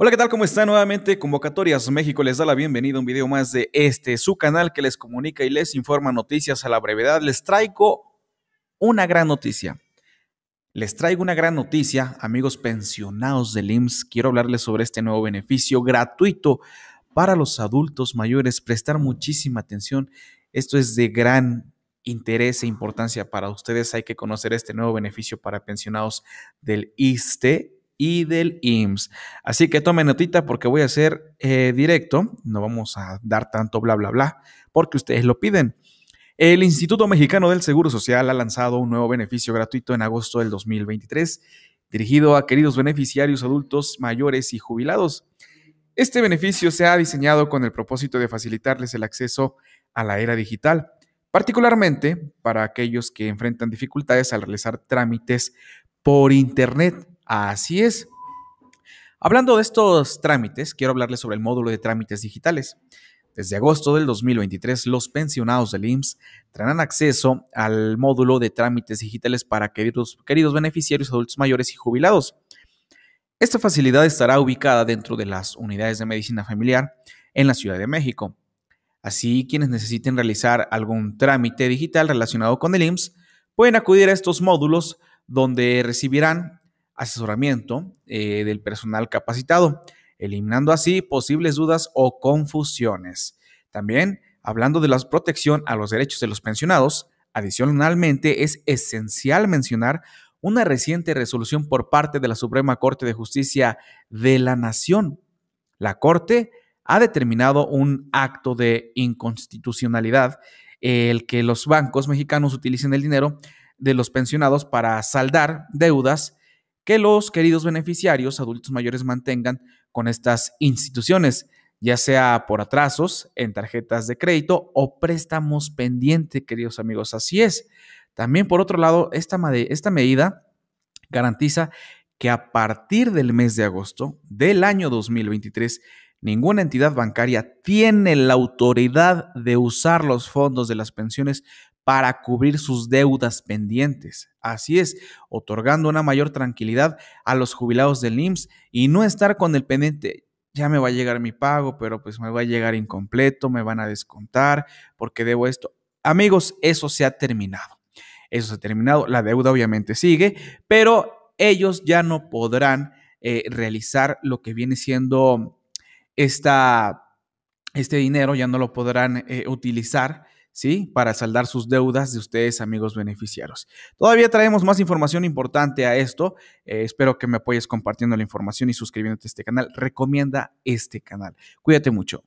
Hola, ¿qué tal? ¿Cómo están? Nuevamente, Convocatorias México les da la bienvenida a un video más de este, su canal que les comunica y les informa noticias a la brevedad. Les traigo una gran noticia. Les traigo una gran noticia, amigos pensionados del IMSS. Quiero hablarles sobre este nuevo beneficio gratuito para los adultos mayores. Prestar muchísima atención. Esto es de gran interés e importancia para ustedes. Hay que conocer este nuevo beneficio para pensionados del ISTE y del IMSS. Así que tomen notita porque voy a ser eh, directo, no vamos a dar tanto bla, bla, bla, porque ustedes lo piden. El Instituto Mexicano del Seguro Social ha lanzado un nuevo beneficio gratuito en agosto del 2023, dirigido a queridos beneficiarios adultos mayores y jubilados. Este beneficio se ha diseñado con el propósito de facilitarles el acceso a la era digital, particularmente para aquellos que enfrentan dificultades al realizar trámites por Internet. Así es. Hablando de estos trámites, quiero hablarles sobre el módulo de trámites digitales. Desde agosto del 2023, los pensionados del IMSS tendrán acceso al módulo de trámites digitales para queridos, queridos beneficiarios, adultos mayores y jubilados. Esta facilidad estará ubicada dentro de las unidades de medicina familiar en la Ciudad de México. Así, quienes necesiten realizar algún trámite digital relacionado con el IMSS pueden acudir a estos módulos donde recibirán asesoramiento eh, del personal capacitado, eliminando así posibles dudas o confusiones. También, hablando de la protección a los derechos de los pensionados, adicionalmente es esencial mencionar una reciente resolución por parte de la Suprema Corte de Justicia de la Nación. La Corte ha determinado un acto de inconstitucionalidad eh, el que los bancos mexicanos utilicen el dinero de los pensionados para saldar deudas que los queridos beneficiarios adultos mayores mantengan con estas instituciones, ya sea por atrasos en tarjetas de crédito o préstamos pendientes, queridos amigos. Así es. También, por otro lado, esta, esta medida garantiza que a partir del mes de agosto del año 2023, ninguna entidad bancaria tiene la autoridad de usar los fondos de las pensiones para cubrir sus deudas pendientes. Así es, otorgando una mayor tranquilidad a los jubilados del IMSS y no estar con el pendiente, ya me va a llegar mi pago, pero pues me va a llegar incompleto, me van a descontar porque debo esto. Amigos, eso se ha terminado. Eso se ha terminado. La deuda obviamente sigue, pero ellos ya no podrán eh, realizar lo que viene siendo esta, este dinero, ya no lo podrán eh, utilizar para saldar sus deudas de ustedes, amigos beneficiarios. Todavía traemos más información importante a esto. Eh, espero que me apoyes compartiendo la información y suscribiéndote a este canal. Recomienda este canal. Cuídate mucho.